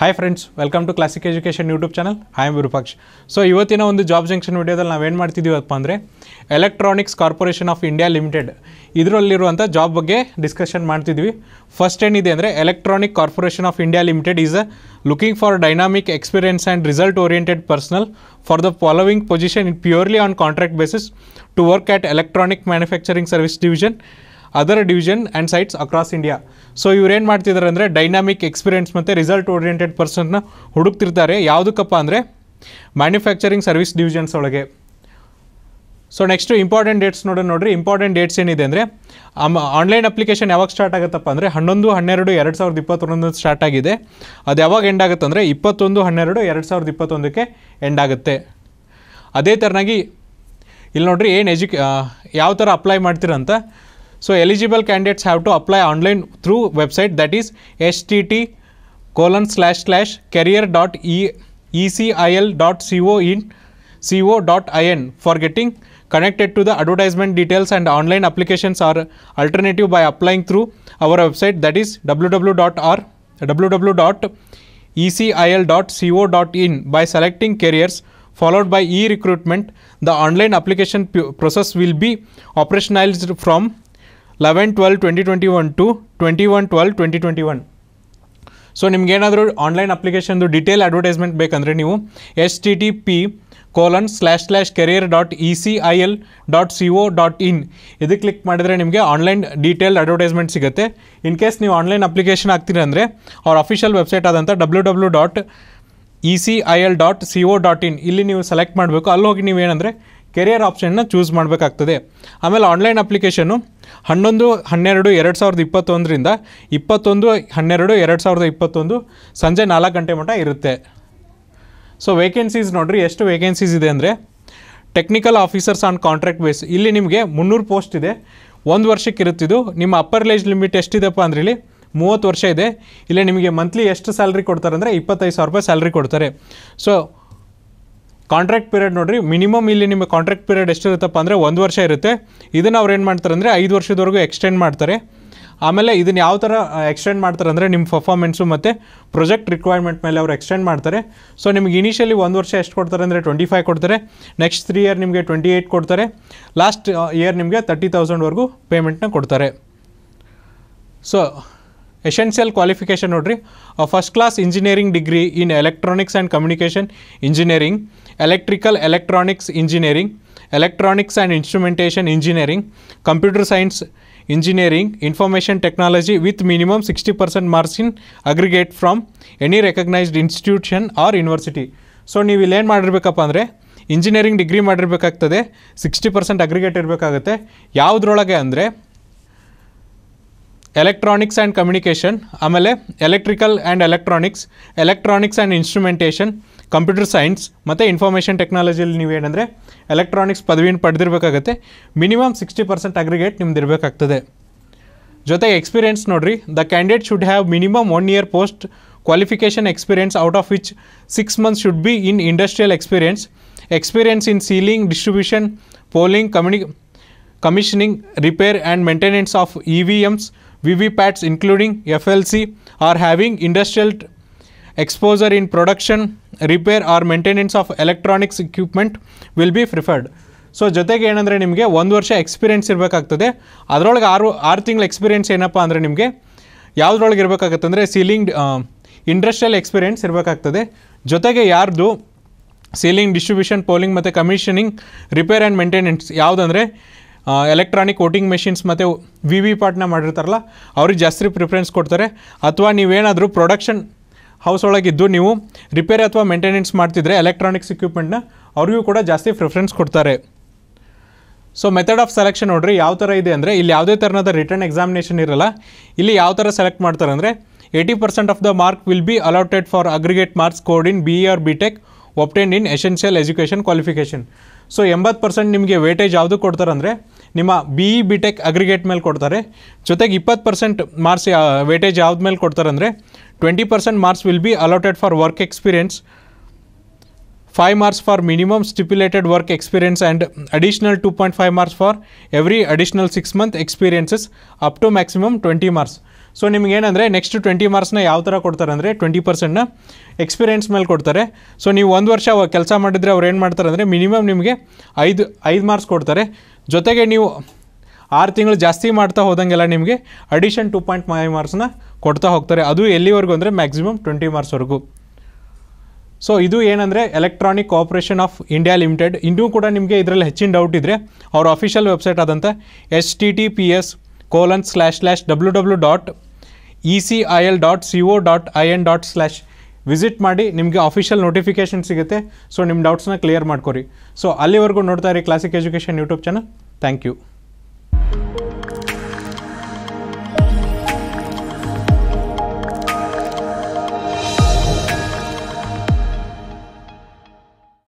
Hi friends welcome to classic education YouTube channel I am so ಇವತ್ತಿನ ಒಂದು job junction ವಿಡಿಯೋದಲ್ಲಿ ನಾವೇನು ಮಾಡ್ತಿದ್ದೀವಪ್ಪ ಅಂದರೆ electronics corporation of India limited ಇದರಲ್ಲಿರುವಂಥ ಜಾಬ್ ಬಗ್ಗೆ ಡಿಸ್ಕಷನ್ ಮಾಡ್ತಿದ್ವಿ ಫಸ್ಟ್ ಏನಿದೆ ಅಂದರೆ electronic corporation of India limited is a looking for dynamic experience and result oriented personal for the following position in purely on contract basis to work at electronic manufacturing service division other division and sites across India so ಇವ್ರೇನು ಮಾಡ್ತಿದ್ದಾರೆ ಅಂದರೆ dynamic experience ಮತ್ತು result oriented ಪರ್ಸನ್ನ ಹುಡುಕ್ತಿರ್ತಾರೆ ಯಾವುದಕ್ಕಪ್ಪ ಅಂದರೆ manufacturing service divisions ಒಳಗೆ so next important dates ನೋಡೋಣ ನೋಡಿರಿ ಇಂಪಾರ್ಟೆಂಟ್ ಡೇಟ್ಸ್ ಏನಿದೆ ಅಂದರೆ ಆನ್ಲೈನ್ ಅಪ್ಲಿಕೇಶನ್ ಯಾವಾಗ ಸ್ಟಾರ್ಟ್ ಆಗುತ್ತಪ್ಪ ಅಂದರೆ ಹನ್ನೊಂದು ಹನ್ನೆರಡು ಎರಡು ಸಾವಿರದ ಇಪ್ಪತ್ತೊಂದು ಸ್ಟಾರ್ಟ್ ಆಗಿದೆ ಅದು ಯಾವಾಗ ಎಂಡ್ ಆಗುತ್ತೆ ಅಂದರೆ ಇಪ್ಪತ್ತೊಂದು ಹನ್ನೆರಡು ಎರಡು ಸಾವಿರದ ಇಪ್ಪತ್ತೊಂದಕ್ಕೆ ಎಂಡ್ ಆಗುತ್ತೆ ಅದೇ ಥರನಾಗಿ ಇಲ್ಲಿ ನೋಡ್ರಿ ಏನು ಎಜುಕೇ ಯಾವ ಥರ ಅಪ್ಲೈ ಮಾಡ್ತೀರಂತ So, eligible candidates have to apply online through website that is http colon slash slash career dot ecil dot co in co dot in for getting connected to the advertisement details and online applications are alternative by applying through our website that is www.r www.ecil.co.in by selecting careers followed by e-recruitment the online application process will be operationalized from eleven twelve twenty twenty one to twenty one twelve twenty twenty one so ನಿಮಗೇನಾದರೂ online ಅಪ್ಲಿಕೇಶನ್ದು detail advertisement ಬೇಕಂದರೆ ನೀವು S T T P colon slash slash career dot E C I L dot C O dot in ಇದು click ಮಾಡಿದರೆ ನಿಮಗೆ online detail advertisement ಸಿಗುತ್ತೆ in case ನೀವು online application ಆಗ್ತೀರಿ ಅಂದರೆ ಅವ್ರ ಅಫಿಷಿಯಲ್ ವೆಬ್ಸೈಟ್ ಆದಂಥ W W dot E C I L dot C O dot in ಇಲ್ಲಿ ನೀವು ಸೆಲೆಕ್ಟ್ ಮಾಡಬೇಕು ಅಲ್ಲಿ ಹೋಗಿ ನೀವೇನಂದರೆ ಕೆರಿಯರ್ ಆಪ್ಷನ್ನ ಚೂಸ್ ಮಾಡಬೇಕಾಗ್ತದೆ ಆಮೇಲೆ ಆನ್ಲೈನ್ ಅಪ್ಲಿಕೇಶನ್ನು ಹನ್ನೊಂದು ಹನ್ನೆರಡು ಎರಡು ಸಾವಿರದ ಇಪ್ಪತ್ತೊಂದರಿಂದ ಇಪ್ಪತ್ತೊಂದು ಹನ್ನೆರಡು ಎರಡು ಸಾವಿರದ ಇಪ್ಪತ್ತೊಂದು ಸಂಜೆ ನಾಲ್ಕು ಗಂಟೆ ಮಟ್ಟ ಇರುತ್ತೆ ಸೊ ವೇಕೆನ್ಸೀಸ್ ನೋಡಿರಿ ಎಷ್ಟು ವೇಕೆನ್ಸೀಸ್ ಇದೆ ಅಂದರೆ technical officers on contract base ಇಲ್ಲಿ ನಿಮಗೆ ಮುನ್ನೂರು ಪೋಸ್ಟ್ ಇದೆ ಒಂದು ವರ್ಷಕ್ಕೆ ಇರುತ್ತಿದ್ದು ನಿಮ್ಮ ಅಪ್ಪರ್ ಲೇಜ್ ಲಿಮಿಟ್ ಎಷ್ಟಿದೆಪ್ಪ ಅಂದ್ರೆ ಇಲ್ಲಿ ಮೂವತ್ತು ವರ್ಷ ಇದೆ ಇಲ್ಲಿ ನಿಮಗೆ ಮಂತ್ಲಿ ಎಷ್ಟು ಸ್ಯಾಲ್ರಿ ಕೊಡ್ತಾರೆ ಅಂದರೆ ಇಪ್ಪತ್ತೈದು ಸಾವಿರ ರೂಪಾಯಿ ಸ್ಯಾಲ್ರಿ ಕೊಡ್ತಾರೆ ಸೊ ಕಾಂಟ್ರಾಕ್ಟ್ ಪೀರಿಯಡ್ ನೋಡಿರಿ ಮಿನಿಮಮ್ ಇಲ್ಲಿ ನಿಮಗೆ ಕಾಂಟ್ರಾಕ್ಟ್ ಪೀರಿಯಡ್ ಎಷ್ಟಿರುತ್ತಪ್ಪ ಅಂದರೆ ಒಂದು ವರ್ಷ ಇರುತ್ತೆ ಇದನ್ನು ಅವ್ರು ಏನು ಮಾಡ್ತಾರೆ ಅಂದರೆ ಐದು ವರ್ಷದವರೆಗೂ ಎಕ್ಸ್ಟೆಂಡ್ ಮಾಡ್ತಾರೆ ಆಮೇಲೆ ಇದನ್ನು ಯಾವ ಥರ ಎಕ್ಸ್ಟೆಂಡ್ ಮಾಡ್ತಾರೆ ಅಂದರೆ ನಿಮ್ಮ ಪರ್ಫಾರ್ಮೆನ್ಸು ಮತ್ತು ಪ್ರೊಜೆಕ್ಟ್ ರಿಕ್ವೈರ್ಮೆಂಟ್ ಮೇಲೆ ಅವ್ರು ಎಕ್ಸ್ಟೆಂಡ್ ಮಾಡ್ತಾರೆ ಸೊ ನಿಮಗೆ ಇನಿಷಿಯಲಿ ಒಂದು ವರ್ಷ ಎಷ್ಟು ಕೊಡ್ತಾರೆ ಅಂದರೆ ಟ್ವೆಂಟಿ ಫೈವ್ ಕೊಡ್ತಾರೆ ನೆಕ್ಸ್ಟ್ ತ್ರೀ ಇಯರ್ ನಿಮಗೆ ಟ್ವೆಂಟಿ ಏಯ್ಟ್ ಕೊಡ್ತಾರೆ ಲಾಸ್ಟ್ ಇಯರ್ ನಿಮಗೆ ತರ್ಟಿ ತೌಸಂಡ್ವರೆಗೂ ಪೇಮೆಂಟ್ನ ಕೊಡ್ತಾರೆ ಸೊ ಎಸೆನ್ಷಿಯಲ್ ಕ್ವಾಲಿಫಿಕೇಷನ್ ನೋಡಿರಿ first class engineering degree in electronics and communication engineering electrical electronics engineering, electronics and instrumentation engineering, computer science engineering, information technology with minimum 60% marks in aggregate from any recognized institution or university. will ನೀವು ಇಲ್ಲೇನು ಮಾಡಿರ್ಬೇಕಪ್ಪ ಅಂದರೆ engineering degree ಮಾಡಿರಬೇಕಾಗ್ತದೆ 60% percent aggregate ಇರಬೇಕಾಗುತ್ತೆ ಯಾವುದ್ರೊಳಗೆ ಅಂದರೆ electronics and communication ಆಮೇಲೆ electrical and electronics electronics and instrumentation computer science ಮತ್ತು ಇನ್ಫಾರ್ಮೇಷನ್ ಟೆಕ್ನಾಲಜಿಯಲ್ಲಿ ನೀವು ಎಲೆಕ್ಟ್ರಾನಿಕ್ಸ್ ಪದವಿಯನ್ನು ಪಡೆದಿರಬೇಕಾಗತ್ತೆ ಮಿನಿಮಮ್ ಸಿಕ್ಸ್ಟಿ ಪರ್ಸೆಂಟ್ ಅಗ್ರಿಗೇಟ್ ನಿಮ್ದಿರಬೇಕಾಗ್ತದೆ ಇರಬೇಕಾಗ್ತದೆ ಜೊತೆಗೆ ಎಕ್ಸ್ಪೀರಿಯೆನ್ಸ್ ನೋಡಿರಿ the candidate should have minimum one year post qualification experience out of which six months should be in industrial experience experience in sealing distribution polling ಕಮ್ಯುನಿ commissioning repair and maintenance of E V Ms including F L C or having industrial exposure in production repair or maintenance of electronics equipment will be preferred so ಜೊತೆಗೆ ಏನಂದರೆ ನಿಮಗೆ ಒಂದು ವರ್ಷ experience ಇರಬೇಕಾಗ್ತದೆ ಅದರೊಳಗೆ ಆರು ಆರು ತಿಂಗಳ ಎಕ್ಸ್ಪೀರಿಯೆನ್ಸ್ ಏನಪ್ಪ ಅಂದರೆ ನಿಮಗೆ ಯಾವುದ್ರೊಳಗೆ ಇರಬೇಕಾಗತ್ತೆ ಅಂದರೆ ಸೀಲಿಂಗ್ ಇಂಡಸ್ಟ್ರಿಯಲ್ ಎಕ್ಸ್ಪೀರಿಯೆನ್ಸ್ ಇರಬೇಕಾಗ್ತದೆ ಜೊತೆಗೆ ಯಾರ್ದು ಸೀಲಿಂಗ್ ಡಿಸ್ಟ್ರಿಬ್ಯೂಷನ್ ಪೋಲಿಂಗ್ ಮತ್ತು ಕಮಿಷನಿಂಗ್ ರಿಪೇರ್ ಆ್ಯಂಡ್ ಮೇಂಟೆನೆನ್ಸ್ ಯಾವುದಂದರೆ ಎಲೆಕ್ಟ್ರಾನಿಕ್ ವೋಟಿಂಗ್ ಮೆಷಿನ್ಸ್ ಮತ್ತು ವಿ ವಿ ಪ್ಯಾಟ್ನ ಮಾಡಿರ್ತಾರಲ್ಲ ಅವ್ರಿಗೆ ಜಾಸ್ತಿ ಪ್ರಿಫರೆನ್ಸ್ ಕೊಡ್ತಾರೆ ಅಥವಾ ನೀವೇನಾದರೂ ಪ್ರೊಡಕ್ಷನ್ ಹೌಸ್ ಒಳಗಿದ್ದು ನೀವು ರಿಪೇರಿ ಅಥವಾ ಮೇಂಟೆನೆನ್ಸ್ ಮಾಡ್ತಿದ್ರೆ ಎಲೆಕ್ಟ್ರಾನಿಕ್ಸ್ ಇಕ್ವಿಪ್ಮೆಂಟ್ನ ಅವ್ರಿಗೂ ಕೂಡ ಜಾಸ್ತಿ ಪ್ರಿಫರೆನ್ಸ್ ಕೊಡ್ತಾರೆ ಸೊ ಮೆಥಡ್ ಆಫ್ ಸೆಲೆಕ್ಷನ್ ನೋಡ್ರಿ ಯಾವ ಥರ ಇದೆ ಅಂದರೆ ಇಲ್ಲಿ ಯಾವುದೇ ಥರದ ರಿಟರ್ನ್ ಎಕ್ಸಾಮಿನೇಷನ್ ಇರಲ್ಲ ಇಲ್ಲಿ ಯಾವ ಥರ ಸೆಲೆಕ್ಟ್ ಮಾಡ್ತಾರೆ ಅಂದರೆ eighty percent of the mark will be allotted for aggregate marks scored in B E or B tech obtained in essential education qualification so ಎಂಬತ್ತು ಪರ್ಸೆಂಟ್ ನಿಮಗೆ ವೇಟೇಜ್ ಯಾವುದು ಕೊಡ್ತಾರೆ ಅಂದರೆ ನಿಮ್ಮ B E B tech aggregate ಮೇಲೆ ಕೊಡ್ತಾರೆ ಜೊತೆಗೆ ಇಪ್ಪತ್ತು ಪರ್ಸೆಂಟ್ ಮಾರ್ಕ್ಸ್ ವೇಟೇಜ್ ಯಾವ್ದು ಮೇಲೆ ಕೊಡ್ತಾರೆ ಅಂದರೆ twenty percent marks will be allotted for work experience five marks for minimum stipulated work experience and additional two point five marks for every additional six month experiences up to maximum twenty marks so ನಿಮ್ಗೆ ಏನಂದರೆ next twenty ಮಾರ್ಕ್ಸ್ನ ಯಾವ ಥರ ಕೊಡ್ತಾರೆ ಅಂದರೆ twenty ಪರ್ಸೆಂಟ್ನ experience ಮೇಲೆ ಕೊಡ್ತಾರೆ so ನೀವು ಒಂದು ವರ್ಷ ಕೆಲಸ ಮಾಡಿದರೆ ಅವ್ರು ಏನು ಮಾಡ್ತಾರೆ ಅಂದರೆ ಮಿನಿಮಮ್ ನಿಮಗೆ ಐದು ಐದು ಮಾರ್ಕ್ಸ್ ಕೊಡ್ತಾರೆ ಜೊತೆಗೆ ನೀವು ಆರು ತಿಂಗಳು ಜಾಸ್ತಿ ಮಾಡ್ತಾ ಹೋದಂಗೆಲ್ಲ ನಿಮಗೆ ಅಡಿಷನ್ ಟು ಪಾಯಿಂಟ್ ಫೈವ್ ಮಾರ್ಕ್ಸ್ನ ಕೊಡ್ತಾ ಹೋಗ್ತಾರೆ ಅದು ಎಲ್ಲಿವರೆಗೂ ಅಂದರೆ ಮ್ಯಾಕ್ಸಿಮಮ್ ಟ್ವೆಂಟಿ ಮಾರ್ಕ್ಸ್ವರೆಗೂ ಸೊ ಇದು ಏನಂದರೆ electronic corporation of India limited ಇನ್ನೂ ಕೂಡ ನಿಮಗೆ ಇದರಲ್ಲಿ ಹೆಚ್ಚಿನ ಡೌಟ್ ಇದ್ದರೆ ಅವ್ರ ಅಫಿಷಿಯಲ್ ವೆಬ್ಸೈಟ್ ಆದಂಥ H T T P S colon slash slash W W dot E C I L dot C O dot I N dot slash visit ಮಾಡಿ ನಿಮಗೆ ಆಫಿಷಿಯಲ್ ನೋಟಿಫಿಕೇಷನ್ ಸಿಗುತ್ತೆ ಸೊ ನಿಮ್ಮ ಡೌಟ್ಸ್ನ ಕ್ಲಿಯರ್ ಮಾಡ್ಕೊರಿ so ಅಲ್ಲಿವರೆಗೂ ನೋಡ್ತಾ ಇರಿ classic education YouTube channel thank you